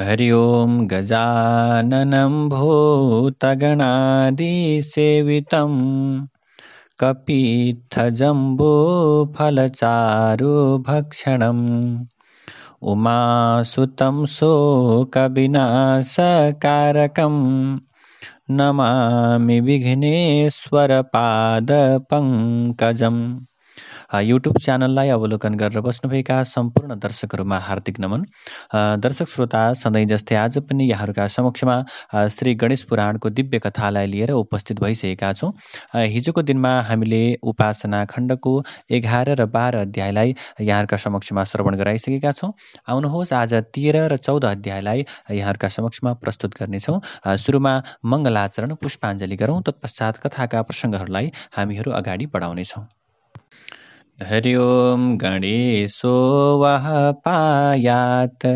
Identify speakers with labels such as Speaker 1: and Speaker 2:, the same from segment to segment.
Speaker 1: हरि ॐ गजाननं भूतगणादिसेवितं कपीत्थजम्बूफलचारुभक्षणम् उमासुतं शोकविनाशकारकं नमामि विघ्नेश्वरपादपङ्कजम् युट्युब च्यानललाई अवलोकन गरेर बस्नुभएका सम्पूर्ण दर्शकहरूमा हार्दिक नमन दर्शक श्रोता सधैँ जस्तै आज पनि यहाँहरूका समक्षमा श्री गणेश पुराणको दिव्य कथालाई लिएर उपस्थित भइसकेका छौँ हिजोको दिनमा हामीले उपासना खण्डको एघार र बाह्र अध्यायलाई यहाँहरूका समक्षमा श्रवण गराइसकेका छौँ आउनुहोस् आज तेह्र र चौध अध्यायलाई यहाँहरूका समक्षमा प्रस्तुत गर्नेछौँ सुरुमा मङ्गलाचरण पुष्पाञ्जली गरौँ तत्पश्चात कथाका प्रसङ्गहरूलाई हामीहरू अगाडि बढाउनेछौँ हरि ओं गणेशो वः पायात्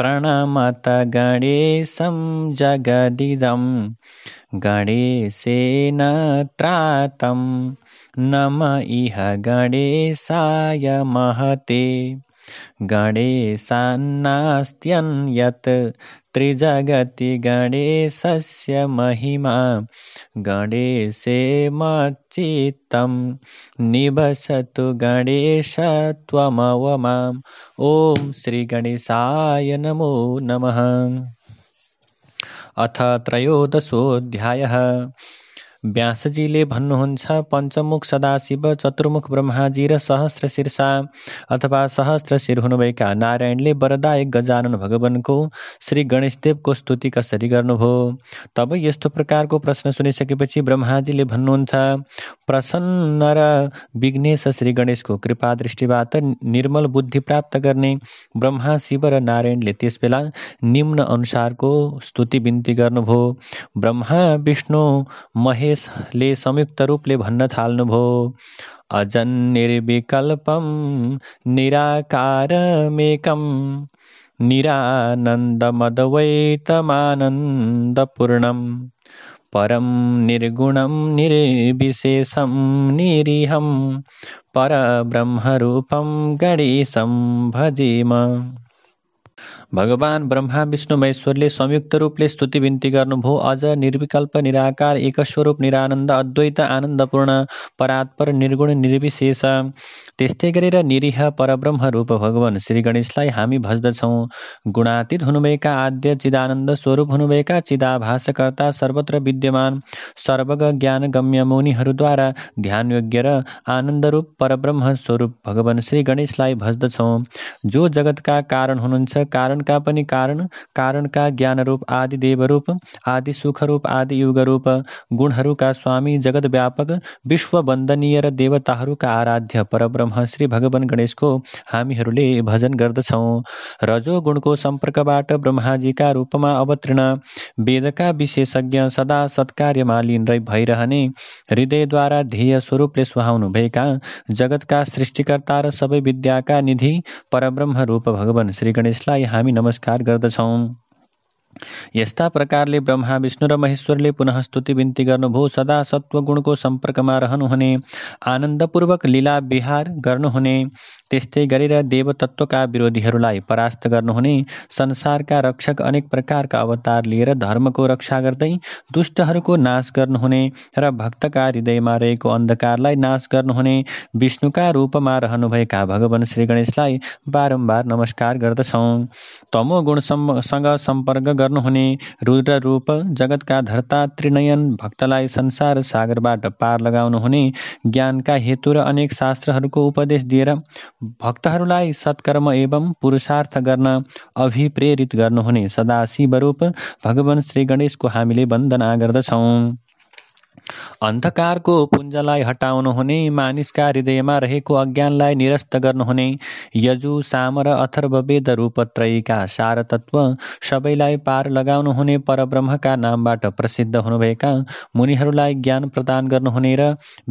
Speaker 1: प्रणमत गणेशं जगदिदं गणेशेन त्रातं नम इह गणेशाय महते गणेशान्नास्त्यन्यत् त्रिजगति गणेशस्य महिमा गणेशे मच्चित्तं निवसतु गणेश त्वमवमाम् ॐ श्रीगणेशाय नमो नमः अथ त्रयोदशोऽध्यायः व्यासजीले भन्नुहुन्छ पञ्चमुख सदाशिव चतुर्मुख ब्रह्माजी र सहस्र शीर्षा अथवा सहस्र शिर हुनुभएका नारायणले वरदायक गजानन भगवानको श्री गणेशदेवको स्तुति कसरी गर्नुभयो तब यस्तो प्रकारको प्रश्न सुनिसकेपछि ब्रह्माजीले भन्नुहुन्छ प्रसन्न र विघ्नेश श्री गणेशको कृपा दृष्टिबाट निर्मल बुद्धि प्राप्त गर्ने ब्रह्मा शिव र नारायणले त्यसबेला निम्न अनुसारको स्तुति बिन्ती गर्नुभयो ब्रह्मा विष्णु महेश ले संयुक्तरूपले भन्न थाल्नुभयो अजन निर्विकल्पम निराकारमेकम निरानन्दमदवैतमानन्दपूर्णं परं निर्गुणं निर्विशेषं निरीहं परब्रह्मरूपं गणेशं भजेम भगवान् ब्रह्मा विष्णु महेश्वरले संयुक्त रूपले स्तुति विन्ती गर्नुभयो अझ निर्विकल्प निराकार एकस्वरूप निरानन्द अद्वैत आनन्दपूर्ण परात्पर निर्गुण निर्विशेष त्यस्तै गरेर निरीह परब्रह्म रूप भगवान श्री गणेशलाई हामी भज्दछौँ गुणातीत हुनुभएका आद्य चिदानन्द स्वरूप हुनुभएका चिदाभासकर्ता सर्वत्र विद्यमान सर्वग ज्ञान गम्य मुनिहरूद्वारा योग्य र आनन्दरूप परब्रह्म स्वरूप भगवान श्री गणेशलाई भज्दछौँ जो जगतका कारण हुनुहुन्छ कारणका पनि कारण कारणका ज्ञानरूप आदि देवरूप आदि सुखरूप आदि युगरूप गुणहरूका स्वामी जगत व्यापक विश्व वन्दनीय र देवताहरूका आराध्य परब्रह्म श्री भगवान गणेशको हामीहरूले भजन गर्दछौँ रजो गुणको सम्पर्कबाट ब्रह्माजीका रूपमा अवतीर्ण वेदका विशेषज्ञ सदा सत्कार्यमा लिन भइरहने हृदयद्वारा ध्येय स्वरूपले सुहाउनुभएका जगतका सृष्टिकर्ता र सबै विद्याका निधि परब्रह्म रूप भगवान श्री गणेशलाई हामी नमस्कार गर्दछौँ यस्ता प्रकारले ब्रह्मा विष्णु र महेश्वरले पुनः स्तुति विन्ती गर्नुभयो सदा सत्वगुणको सम्पर्कमा रहनुहुने आनन्दपूर्वक लीला विहार गर्नुहुने त्यस्तै गरेर देवतत्वका विरोधीहरूलाई परास्त गर्नुहुने संसारका रक्षक अनेक प्रकारका अवतार लिएर धर्मको रक्षा गर्दै दुष्टहरूको नाश गर्नुहुने र भक्तका हृदयमा रहेको अन्धकारलाई नाश गर्नुहुने विष्णुका रूपमा रहनुभएका भगवान श्री गणेशलाई बारम्बार नमस्कार गर्दछौँ तमो गुणसँग सम्पर्क गर्नुहुने रूप जगतका धर्ता त्रिनयन भक्तलाई संसार सागरबाट पार लगाउनुहुने ज्ञानका हेतु र अनेक शास्त्रहरूको उपदेश दिएर भक्तहरूलाई सत्कर्म एवं पुरुषार्थ गर्न अभिप्रेरित गर्नुहुने सदाशिवरूप भगवान श्री गणेशको हामीले वन्दना गर्दछौँ अन्धकारको पुञ्जलाई हटाउनुहुने मानिसका हृदयमा रहेको अज्ञानलाई निरस्त गर्नुहुने यजु साम र अथर्ववेद रूपत्रयीका सारतत्व सबैलाई पार लगाउनुहुने परब्रह्मका नामबाट प्रसिद्ध हुनुभएका मुनिहरूलाई ज्ञान प्रदान गर्नुहुने र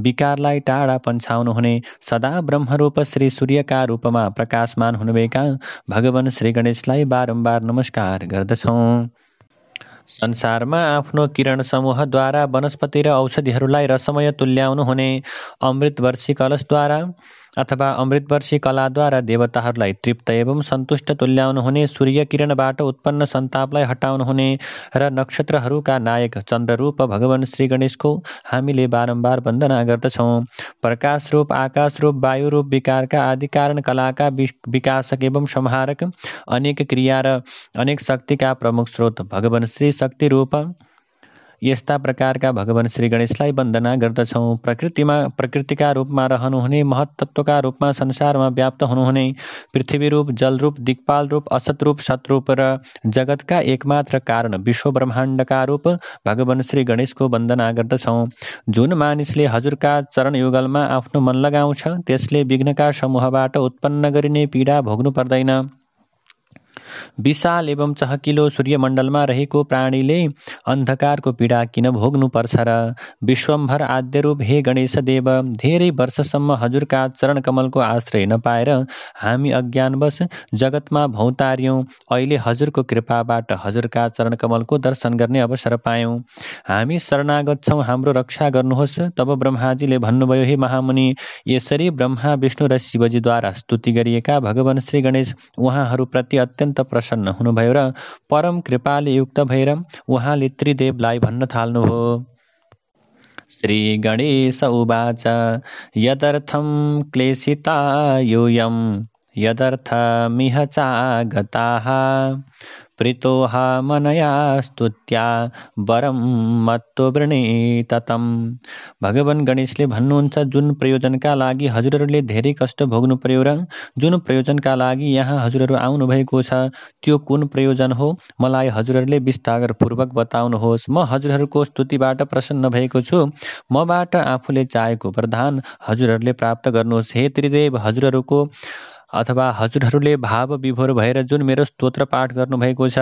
Speaker 1: विकारलाई टाढा पन्छाउनुहुने सदा ब्रह्मरूप श्री सूर्यका रूपमा प्रकाशमान हुनुभएका भगवान श्री गणेशलाई बारम्बार नमस्कार गर्दछौँ संसारमा आफ्नो किरण समूहद्वारा वनस्पति र औषधिहरूलाई रसमय तुल्याउनु हुने वर्षी कलशद्वारा अथवा अमृतवर्षी कलाद्वारा देवताहरूलाई तृप्त एवं सन्तुष्ट तुल्याउनुहुने किरणबाट उत्पन्न सन्तापलाई हटाउनुहुने र नक्षत्रहरूका नायक चन्द्ररूप भगवान श्री गणेशको हामीले बारम्बार वन्दना गर्दछौँ प्रकाश रूप आकाश रूप वायु रूप विकारका आदि कारण कलाका विकासक एवं संहारक अनेक क्रिया र अनेक शक्तिका प्रमुख स्रोत भगवान श्री शक्ति रूप यस्ता प्रकारका भगवान श्री गणेशलाई वन्दना गर्दछौँ प्रकृतिमा प्रकृतिका रूपमा रहनुहुने महत्त्वका रूपमा संसारमा व्याप्त हुनुहुने पृथ्वी रूप जल रूप दिक्पाल रूप असत रूप सतरूप र जगतका एकमात्र कारण विश्व ब्रह्माण्डका रूप भगवान श्री गणेशको वन्दना गर्दछौँ जुन मानिसले हजुरका चरण युगलमा आफ्नो मन लगाउँछ त्यसले विघ्नका समूहबाट उत्पन्न गरिने पीडा भोग्नु पर्दैन विशाल एवं चहकिलो सूर्यमण्डलमा रहेको प्राणीले अन्धकारको पीडा किन भोग्नुपर्छ र विश्वम्भर आद्यरूप हे गणेश देव धेरै वर्षसम्म हजुरका चरण कमलको आश्रय नपाएर हामी अज्ञानवश जगतमा भौतार्यौँ अहिले हजुरको कृपाबाट हजुरका चरण कमलको दर्शन गर्ने अवसर पायौँ हामी शरणागत छौँ हाम्रो रक्षा गर्नुहोस् तब ब्रह्माजीले भन्नुभयो हे महामुनि यसरी ब्रह्मा विष्णु र शिवजीद्वारा स्तुति गरिएका भगवान श्री गणेश उहाँहरूप्रति अत्यन्त अत्यन्त प्रसन्न हुनुभयो र परम कृपाले युक्त भएर उहाँले त्रिदेवलाई भन्न थाल्नुभयो गणेश उवाच यदर्थम क्लेशिता यदर्थ मिह चागताः प्रीतोहा मनया स्तुत्या वरम मत्तो वृणीततम भगवान् गणेशले भन्नुहुन्छ जुन प्रयोजनका लागि हजुरहरूले धेरै कष्ट भोग्नु पर्यो र जुन प्रयोजनका लागि यहाँ हजुरहरू आउनुभएको छ त्यो कुन प्रयोजन हो मलाई हजुरहरूले विस्तारपूर्वक बताउनुहोस् म हजुरहरूको स्तुतिबाट प्रसन्न भएको छु मबाट आफूले चाहेको वरदान हजुरहरूले प्राप्त गर्नुहोस् हे त्रिदेव हजुरहरूको अथवा हजुरहरूले भाव विभोर भएर जुन मेरो स्तोत्र पाठ गर्नुभएको छ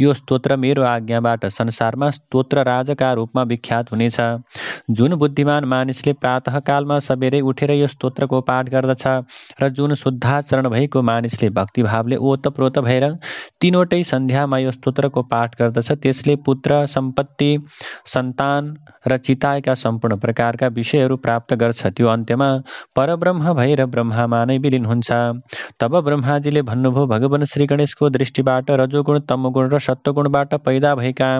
Speaker 1: यो स्तोत्र मेरो आज्ञाबाट संसारमा स्तोत्र राजका रूपमा विख्यात हुनेछ जुन बुद्धिमान मानिसले प्रातःकालमा सबेरै उठेर यो स्तोत्रको पाठ गर्दछ र जुन शुद्धाचरण भएको मानिसले भक्तिभावले ओतप्रोत भएर तिनवटै सन्ध्यामा यो स्तोत्रको पाठ गर्दछ त्यसले पुत्र सम्पत्ति सन्तान र चिताएका सम्पूर्ण प्रकारका विषयहरू प्राप्त गर्छ त्यो अन्त्यमा परब्रह्म भएर ब्रह्मामा नै विलिन हुन्छ तब ब्रह्माजीले भन्नुभयो भगवान श्री गणेशको दृष्टिबाट रजोगुण तमगुण र सत्वगुणबाट पैदा भएका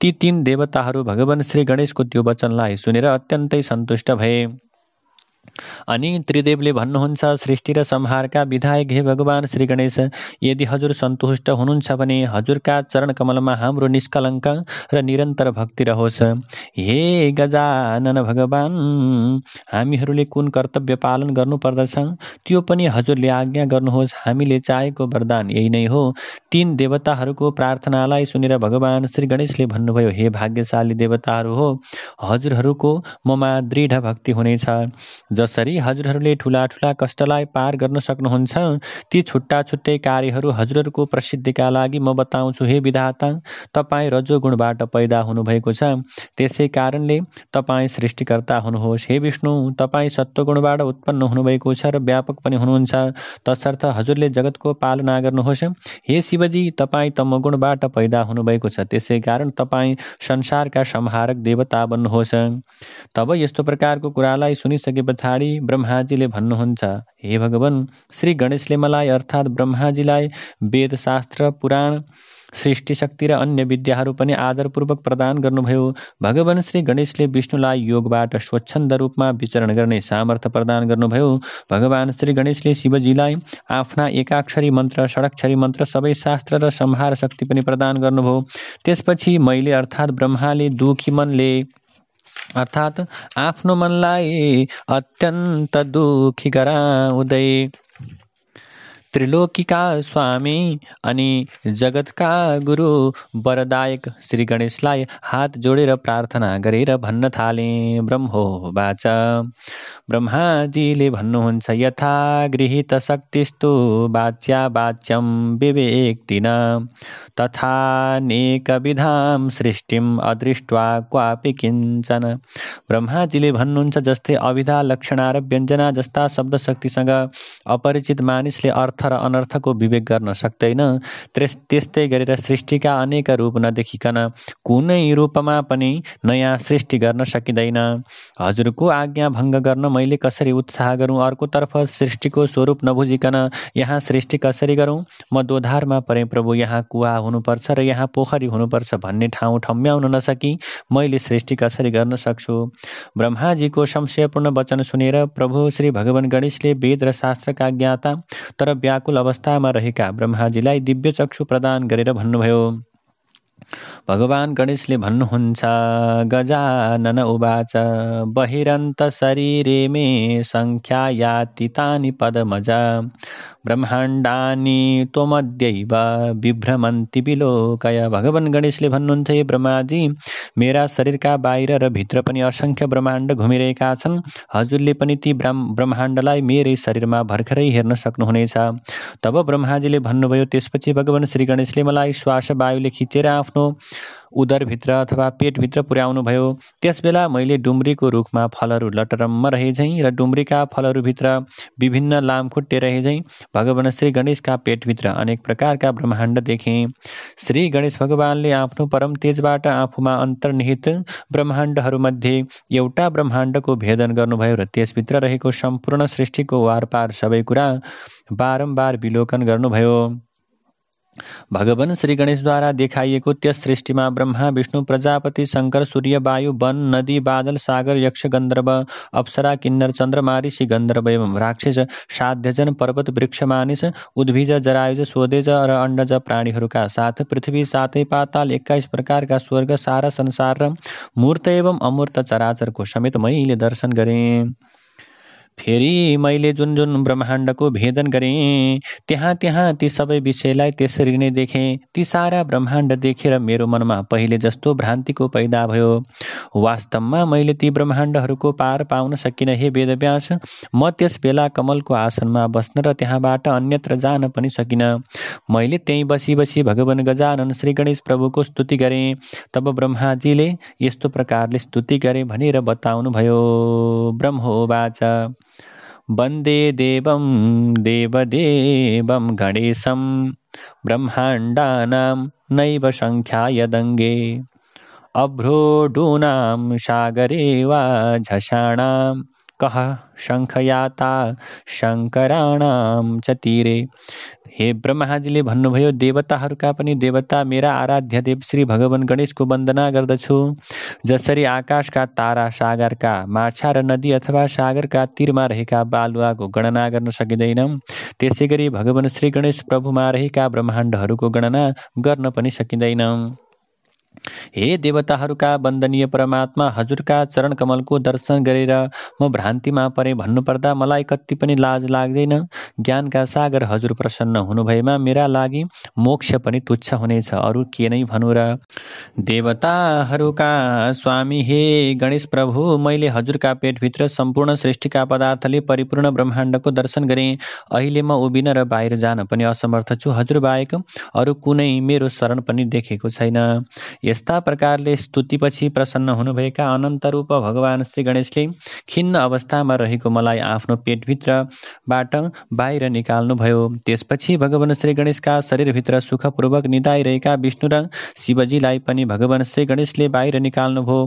Speaker 1: ती तीन देवताहरू भगवान श्री गणेशको त्यो वचनलाई सुनेर अत्यन्तै सन्तुष्ट भए अनि त्रिदेवले भन्नुहुन्छ सृष्टि र संहारका विधायक हे भगवान श्री गणेश यदि हजुर सन्तुष्ट हुनुहुन्छ भने हजुरका चरण कमलमा हाम्रो निष्कलङ्क र निरन्तर भक्ति रहोस् हे गजानन भगवान हामीहरूले कुन कर्तव्य पालन गर्नुपर्दछ त्यो पनि हजुरले आज्ञा गर्नुहोस् हामीले चाहेको वरदान यही नै हो तीन देवताहरूको प्रार्थनालाई सुनेर भगवान श्री गणेशले भन्नुभयो हे भाग्यशाली देवताहरू हो हजुरहरूको ममा दृढ भक्ति हुनेछ जसरी हजुरहरूले ठुला ठुला कष्टलाई पार गर्न सक्नुहुन्छ ती छुट्टा छुट्टै कार्यहरू हजुरहरूको प्रसिद्धिका लागि म बताउँछु हे विधाता तपाईँ रजोगुणबाट पैदा हुनुभएको छ त्यसै कारणले तपाईँ सृष्टिकर्ता हुनुहोस् हे विष्णु तपाईँ सत्वगुणबाट उत्पन्न हुनुभएको छ र व्यापक पनि हुनुहुन्छ तसर्थ हजुरले जगतको पालना गर्नुहोस् हे शिवजी तपाईँ तमगुणबाट पैदा हुनुभएको छ त्यसै कारण तपाईँ संसारका संहारक देवता बन्नुहोस् तब यस्तो प्रकारको कुरालाई सुनिसके पछाडि पछाडि ब्रह्माजीले भन्नुहुन्छ हे भगवान् श्री गणेशले मलाई अर्थात् ब्रह्माजीलाई वेदशास्त्र पुराण सृष्टि शक्ति र अन्य विद्याहरू पनि आदरपूर्वक प्रदान गर्नुभयो भगवान् श्री गणेशले विष्णुलाई योगबाट स्वच्छन्द रूपमा विचरण गर्ने सामर्थ्य प्रदान गर्नुभयो भगवान् श्री गणेशले शिवजीलाई आफ्ना एकाक्षरी मन्त्र षडक्षरी मन्त्र सबै शास्त्र र सम्हार शक्ति पनि प्रदान गर्नुभयो त्यसपछि मैले अर्थात् ब्रह्माले दुखी मनले अर्थात् आफ्नो मनलाई अत्यन्त दुखी गराउँदै त्रिलोकीका स्वामी अनि जगतका गुरु वरदायक श्री गणेशलाई हात जोडेर प्रार्थना गरेर भन्न थाले हो वाच ब्रह्माजीले भन्नुहुन्छ यथा गृहित शक्तिस्तु वाच्या विवेक दिन तथा नेकविधाम सृष्टिम अदृष्ट्वा क्वापि किञ्चन ब्रह्माजीले भन्नुहुन्छ जस्तै अविधा लक्षणा र व्यञ्जना जस्ता शब्द शक्तिसँग अपरिचित मानिसले अर्थ अर्थ र अनर्थको विवेक गर्न सक्दैन त्यस त्यस्तै गरेर सृष्टिका अनेक रूप नदेखिकन कुनै रूपमा पनि नयाँ सृष्टि गर्न सकिँदैन हजुरको आज्ञा भङ्ग गर्न मैले कसरी उत्साह गरौँ अर्कोतर्फ सृष्टिको स्वरूप नबुझिकन यहाँ सृष्टि कसरी गरौँ म दोधारमा परे प्रभु यहाँ कुवा हुनुपर्छ र यहाँ पोखरी हुनुपर्छ भन्ने ठाउँ ठम्ब्याउन नसकी मैले सृष्टि कसरी गर्न सक्छु ब्रह्माजीको संशयपूर्ण वचन सुनेर प्रभु श्री भगवान गणेशले वेद र शास्त्रका ज्ञाता तर व्याकुल अवस्थामा रहेका ब्रह्माजीलाई दिव्य चक्षु प्रदान गरेर भन्नुभयो भगवान् गणेशले भन्नुहुन्छ गजानन उवाच बहिरन्त शरीरे मे याति तानि पदमज ब्रह्माण्डानि त्वमध्यैव विभ्रमन्ति विलोकय भगवान् गणेशले भन्नुहुन्छ हे ब्रह्माजी मेरा शरीरका बाहिर र भित्र पनि असङ्ख्य ब्रह्माण्ड घुमिरहेका छन् हजुरले पनि ती ब्रह्माण्डलाई मेरै शरीरमा भर्खरै हेर्न सक्नुहुनेछ तब ब्रह्माजीले भन्नुभयो त्यसपछि भगवान् श्री गणेशले मलाई श्वास वायुले खिचेर आफ्नो आफ्नो उदरभित्र अथवा पेटभित्र पुर्याउनुभयो त्यसबेला मैले डुम्रीको रुखमा फलहरू लटरम्म रहेझैँ र डुम्रीका फलहरूभित्र विभिन्न लामखुट्टे रहेझैँ भगवान श्री गणेशका पेटभित्र अनेक प्रकारका ब्रह्माण्ड देखेँ श्री गणेश भगवान्ले आफ्नो परम तेजबाट आफूमा अन्तर्निहित ब्रह्माण्डहरूमध्ये एउटा ब्रह्माण्डको भेदन गर्नुभयो र त्यसभित्र रहेको सम्पूर्ण सृष्टिको वारपार सबै कुरा बारम्बार विलोकन गर्नुभयो भगवान श्री द्वारा देखाइएको त्यस सृष्टिमा ब्रह्मा विष्णु प्रजापति शङ्कर सूर्य वायु वन नदी बादल सागर यक्ष गन्धर्व अप्सरा किन्नर चन्द्रमा ऋषि गन्धर्व एवं राक्षस साध्यजन पर्वत वृक्ष मानिस उद्भिज जरायुज स्वदेज र अण्डज प्राणीहरूका साथ पृथ्वी सातै पाताल एक्काइस प्रकारका स्वर्ग सारा संसार र मूर्त एवं अमूर्त चराचरको समेत मैले दर्शन गरेँ फेरि मैले जुन जुन ब्रह्माण्डको भेदन गरेँ त्यहाँ त्यहाँ ती सबै विषयलाई त्यसरी नै देखेँ ती सारा ब्रह्माण्ड देखेर मेरो मनमा पहिले जस्तो भ्रान्तिको पैदा भयो वास्तवमा मैले ती ब्रह्माण्डहरूको पार पाउन सकिनँ हे वेदव्यास म त्यस बेला कमलको आसनमा बस्न र त्यहाँबाट अन्यत्र जान पनि सकिनँ मैले त्यहीँ बसी बसी भगवान गजानन श्री गणेश प्रभुको स्तुति गरेँ तब ब्रह्माजीले यस्तो प्रकारले स्तुति गरे भनेर बताउनुभयो ब्रह्म ब्रह्मोवाच वंदे देव देवदेव गणेश ब्रह्मांडा नव सङ्ख्यायदङ्गे अभ्रोडूना सागरे वा झषाणां कः शङ्खयाता शङ्कराणां च तिरे हे ब्रह्माजीले भन्नुभयो देवताहरूका पनि देवता मेरा आराध्य देव श्री भगवान गणेशको वन्दना गर्दछु जसरी आकाशका तारा सागरका माछा र नदी अथवा सागरका तिरमा रहेका बालुवाको गणना गर्न सकिँदैन त्यसै गरी भगवान श्री गणेश प्रभुमा रहेका ब्रह्माण्डहरूको गणना गर्न पनि सकिँदैन हे देवताहरूका वन्दनीय परमात्मा हजुरका चरण कमलको दर्शन गरेर म भ्रान्तिमा परे भन्नुपर्दा मलाई कति पनि लाज लाग्दैन ज्ञानका सागर हजुर प्रसन्न हुनुभएमा मेरा लागि मोक्ष पनि तुच्छ हुनेछ अरू के नै भनौँ र देवताहरूका स्वामी हे गणेश प्रभु मैले हजुरका पेटभित्र सम्पूर्ण सृष्टिका पदार्थले परिपूर्ण ब्रह्माण्डको दर्शन गरेँ अहिले म उभिन र बाहिर जान पनि असमर्थ छु हजुरबाहेक अरू कुनै मेरो शरण पनि देखेको छैन यस्ता प्रकारले स्तुतिपछि प्रसन्न हुनुभएका अनन्त रूप भगवान श्री गणेशले खिन्न अवस्थामा रहेको मलाई आफ्नो पेटभित्रबाट बाहिर निकाल्नुभयो त्यसपछि भगवान श्री गणेशका शरीरभित्र सुखपूर्वक निदाइरहेका विष्णु र शिवजीलाई पनि भगवान श्री गणेशले बाहिर निकाल्नुभयो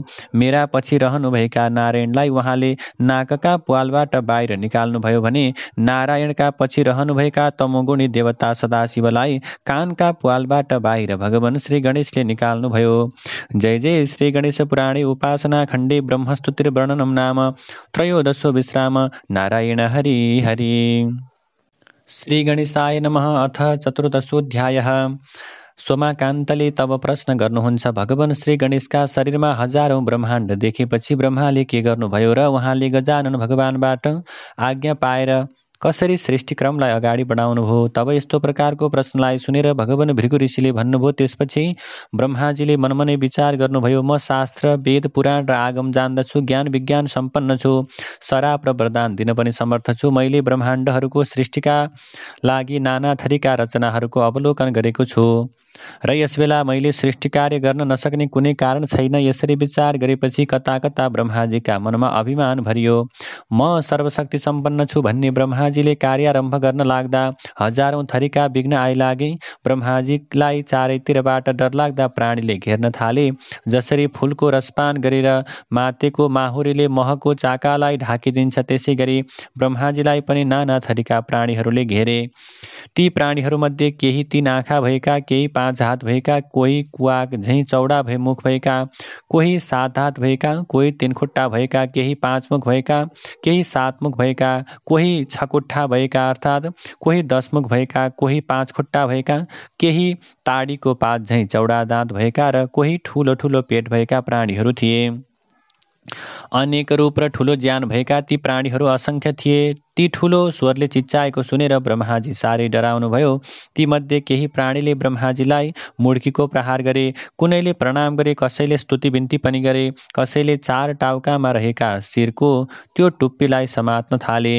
Speaker 1: मेरा पछि रहनुभएका नारायणलाई उहाँले नाकका पालबाट बाहिर निकाल्नुभयो भने नारायणका पछि रहनुभएका तमोगुणी देवता सदाशिवलाई कानका पालबाट बाहिर भगवान श्री गणेशले निकाल्नुभयो जय जय श्री गणेश पुराणे उपासना खण्डे वर्णन नाम त्रयोदशो विश्राम नारायण हरि हरि श्री गणेशाय नमः अथ चतुर्दशोध्याय सोमाकान्तले तब प्रश्न गर्नुहुन्छ भगवान श्री गणेशका शरीरमा हजारौँ ब्रह्माण्ड देखेपछि ब्रह्माले के गर्नुभयो र उहाँले गजानन भगवानबाट आज्ञा पाएर कसरी सृष्टिक्रमलाई अगाडि बढाउनुभयो तब यस्तो प्रकारको प्रश्नलाई सुनेर भगवान भृगु ऋषिले भन्नुभयो त्यसपछि ब्रह्माजीले मनमनै विचार गर्नुभयो म शास्त्र वेद पुराण र आगम जान्दछु ज्ञान विज्ञान सम्पन्न छु शराब र वरदान दिन पनि समर्थ छु मैले ब्रह्माण्डहरूको सृष्टिका लागि नाना थरीका रचनाहरूको अवलोकन गरेको छु र यसबेला मैले सृष्टि कार्य गर्न नसक्ने कुनै कारण छैन यसरी विचार गरेपछि कता कता ब्रह्माजीका मनमा अभिमान भरियो म सर्वशक्ति सम्पन्न छु भन्ने ब्रह्माजीले कार्यारम्भ गर्न लाग्दा हजारौँ थरीका विघ्न आइलागे ब्रह्माजीलाई चारैतिरबाट डरलाग्दा प्राणीले घेर्न थाले जसरी फुलको रसपान गरेर मातेको माहुरीले महको चाकालाई ढाकिदिन्छ त्यसै गरी ब्रह्माजीलाई पनि नाना थरीका प्राणीहरूले घेरे ती प्राणीहरूमध्ये केही तिन आँखा भएका केही पाँच हात भएका कोही कुवा झैँ चौडा भए मुख भएका कोही सात हात भएका कोही तिन खुट्टा भएका केही पाँच मुख भएका केही सात मुख भएका कोही खुट्टा भएका अर्थात् कोही दस मुख भएका कोही पाँच खुट्टा भएका केही ताडीको पात झैँ चौडा दाँत भएका र कोही ठुलो ठुलो पेट भएका प्राणीहरू थिए अनेक रूप र ठुलो ज्यान भएका ती प्राणीहरू असङ्ख्य थिए ती ठुलो स्वरले चिच्चाएको सुनेर ब्रह्माजी साह्रै डराउनुभयो तीमध्ये केही प्राणीले ब्रह्माजीलाई मुर्खीको प्रहार गरे कुनैले प्रणाम गरे कसैले स्तुति बिन्ती पनि गरे कसैले चार टाउकामा रहेका शिरको त्यो टुप्पीलाई समात्न थाले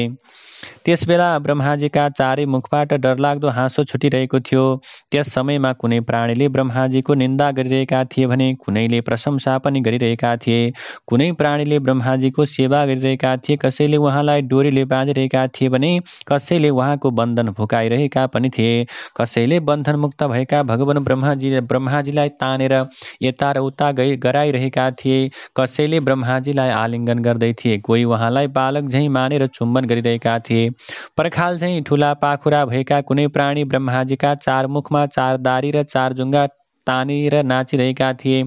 Speaker 1: त्यसबेला ब्रह्माजीका चारै मुखबाट डरलाग्दो हाँसो छुटिरहेको थियो त्यस समयमा कुनै प्राणीले ब्रह्माजीको निन्दा गरिरहेका थिए भने कुनैले प्रशंसा पनि गरिरहेका थिए कुनै प्राणीले ब्रह्माजीको सेवा गरिरहेका थिए कसैले उहाँलाई डोरीले बाँधिरहेका भएका थिए भने कसैले उहाँको बन्धन फुकाइरहेका पनि थिए कसैले बन्धनमुक्त भएका भगवान ब्रह्माजी ब्रह्माजीलाई तानेर यता र उता गई गराइरहेका थिए कसैले ब्रह्माजीलाई आलिङ्गन गर्दै थिए कोही उहाँलाई बालक झैँ मानेर चुम्बन गरिरहेका थिए पर्खाल झैँ ठुला पाखुरा भएका कुनै प्राणी ब्रह्माजीका चार मुखमा चार दारी र चार जुङ्गा तानेर नाचिरहेका थिए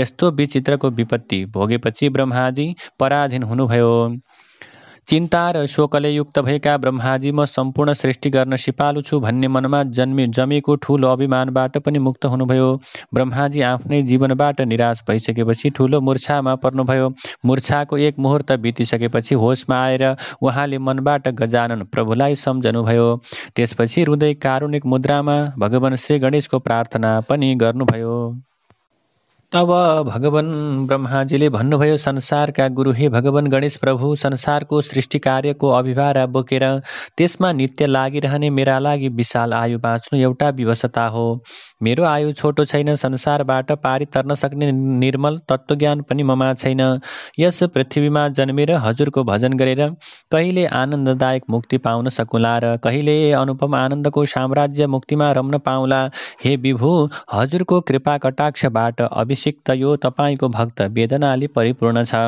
Speaker 1: यस्तो विचित्रको विपत्ति भोगेपछि ब्रह्माजी पराधीन हुनुभयो चिन्ता र शोकले युक्त भएका ब्रह्माजी म सम्पूर्ण सृष्टि गर्न सिपालु छु भन्ने मनमा जन्मि जमेको ठुलो अभिमानबाट पनि मुक्त हुनुभयो ब्रह्माजी आफ्नै जीवनबाट निराश भइसकेपछि ठुलो मूर्छामा पर्नुभयो मूर्छाको एक मुहुर्त बितिसकेपछि होसमा आएर उहाँले मनबाट गजानन प्रभुलाई सम्झनुभयो त्यसपछि हृदय कारुणिक मुद्रामा भगवान् श्री गणेशको प्रार्थना पनि गर्नुभयो तब भगवान ब्रह्माजीले भन्नुभयो संसारका गुरु हे भगवान गणेश प्रभु संसारको सृष्टि कार्यको अभिभार बोकेर त्यसमा नित्य लागिरहने मेरा लागि विशाल आयु बाँच्नु एउटा विवशता हो मेरो आयु छोटो छैन संसारबाट पारि तर्न सक्ने निर्मल तत्त्वज्ञान पनि ममा छैन यस पृथ्वीमा जन्मेर हजुरको भजन गरेर कहिले आनन्ददायक मुक्ति पाउन सकुला र कहिले अनुपम आनन्दको साम्राज्य मुक्तिमा रम्न पाउला हे विभू हजुरको कृपा कटाक्षबाट अभिष सिक्त यो तपाईँको भक्त वेदनाले परिपूर्ण छ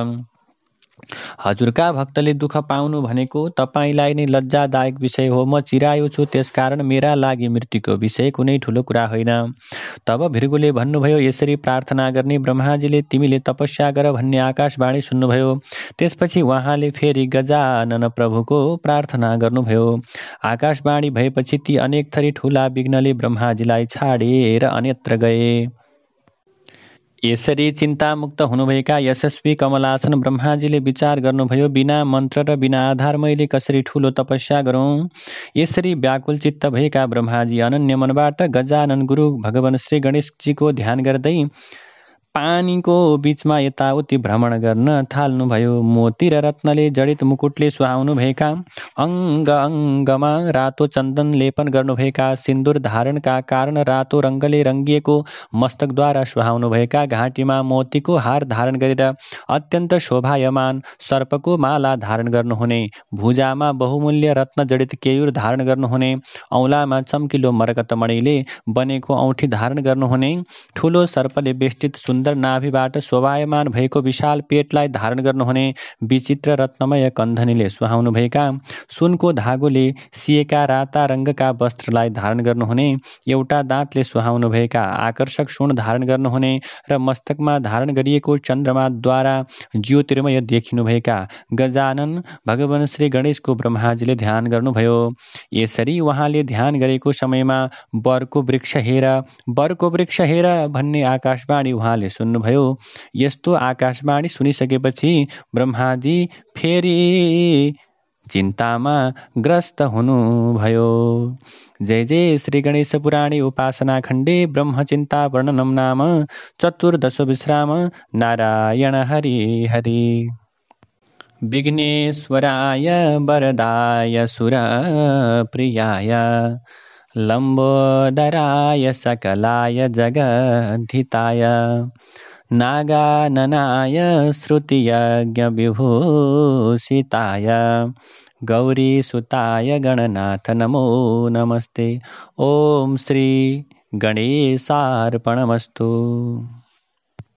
Speaker 1: हजुरका भक्तले दुःख पाउनु भनेको तपाईँलाई नै लज्जादायक विषय हो म चिरायो छु त्यसकारण मेरा लागि मृत्युको विषय कुनै ठुलो कुरा होइन तब भृगुले भन्नुभयो यसरी प्रार्थना गर्ने ब्रह्माजीले तिमीले तपस्या गर भन्ने आकाशवाणी सुन्नुभयो त्यसपछि उहाँले फेरि गजानन प्रभुको प्रार्थना गर्नुभयो आकाशवाणी भएपछि ती अनेक थरी ठुला विघ्नले ब्रह्माजीलाई छाडेर अन्यत्र गए यसरी चिन्तामुक्त हुनुभएका यशस्वी कमलासन ब्रह्माजीले विचार गर्नुभयो बिना मन्त्र र बिना आधार मैले कसरी ठुलो तपस्या गरौँ यसरी व्याकुल चित्त भएका ब्रह्माजी अनन्य मनबाट गजानन गुरु भगवान श्री गणेशजीको ध्यान गर्दै पानीको बिचमा यताउति भ्रमण गर्न थाल्नुभयो मोती र रत्नले जडित मुकुटले सुहाउनु भएका अङ्ग अङ्गमा रातो चन्दन लेपन गर्नुभएका सिन्दुर धारणका कारण रातो रङ्गले रङ्गिएको मस्तकद्वारा सुहाउनुभएका घाँटीमा मोतीको हार धारण गरेर अत्यन्त शोभायमान सर्पको माला धारण गर्नुहुने भुजामा बहुमूल्य रत्न जडित केयुर धारण गर्नुहुने औँलामा चम्किलो मरकतमणिले बनेको औँठी धारण गर्नुहुने ठुलो सर्पले बेष्टित सुन्दर सुन्दर नाभिबाट शोभायमान भएको विशाल पेटलाई धारण गर्नुहुने विचित्र रत्नमय कन्धनीले सुहाउनुभएका सुनको धागोले सिएका राता रङ्गका वस्त्रलाई धारण गर्नुहुने एउटा दाँतले सुहाउनुभएका आकर्षक सुन धारण गर्नुहुने र मस्तकमा धारण गरिएको चन्द्रमाद्वारा ज्योतिर्मय देखिनुभएका गजानन भगवान श्री गणेशको ब्रह्माजीले ध्यान गर्नुभयो यसरी उहाँले ध्यान गरेको समयमा बरको वृक्ष हेर बरको वृक्ष हेर भन्ने आकाशवाणी उहाँले सुन्नुभयो यस्तो आकाशवाणी सुनिसकेपछि ब्रह्माजी फेरि चिन्तामा ग्रस्त हुनुभयो जय जय श्री गणेश पुराणी उपासना खण्डे चिन्ता वर्णनम नाम चतुर्दश विश्राम नारायण हरि हरि विघ्नेश्वराय वरदाय सुरप्रियाय लंबोदराय सकलाय जगद्धिताय नागाननाय विभूषिताय गौरीसुताय गणनाथ नमो नमस्ते ॐ श्री गणेशार्पणमस्तु